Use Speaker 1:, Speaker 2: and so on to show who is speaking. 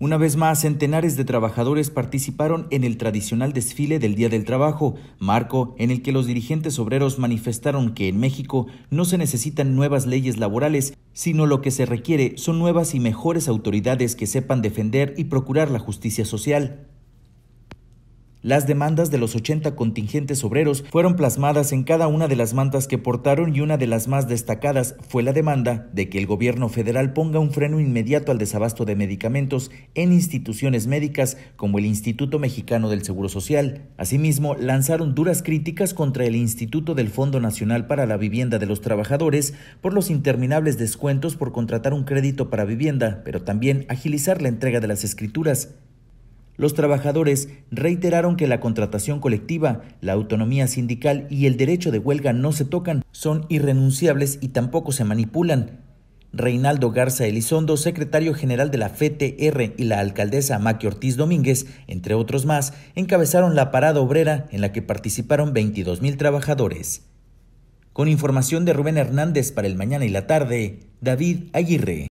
Speaker 1: Una vez más, centenares de trabajadores participaron en el tradicional desfile del Día del Trabajo, marco en el que los dirigentes obreros manifestaron que en México no se necesitan nuevas leyes laborales, sino lo que se requiere son nuevas y mejores autoridades que sepan defender y procurar la justicia social. Las demandas de los 80 contingentes obreros fueron plasmadas en cada una de las mantas que portaron y una de las más destacadas fue la demanda de que el gobierno federal ponga un freno inmediato al desabasto de medicamentos en instituciones médicas como el Instituto Mexicano del Seguro Social. Asimismo, lanzaron duras críticas contra el Instituto del Fondo Nacional para la Vivienda de los Trabajadores por los interminables descuentos por contratar un crédito para vivienda, pero también agilizar la entrega de las escrituras. Los trabajadores reiteraron que la contratación colectiva, la autonomía sindical y el derecho de huelga no se tocan, son irrenunciables y tampoco se manipulan. Reinaldo Garza Elizondo, secretario general de la FTR, y la alcaldesa Maqui Ortiz Domínguez, entre otros más, encabezaron la parada obrera en la que participaron 22.000 trabajadores. Con información de Rubén Hernández para el Mañana y la Tarde, David Aguirre.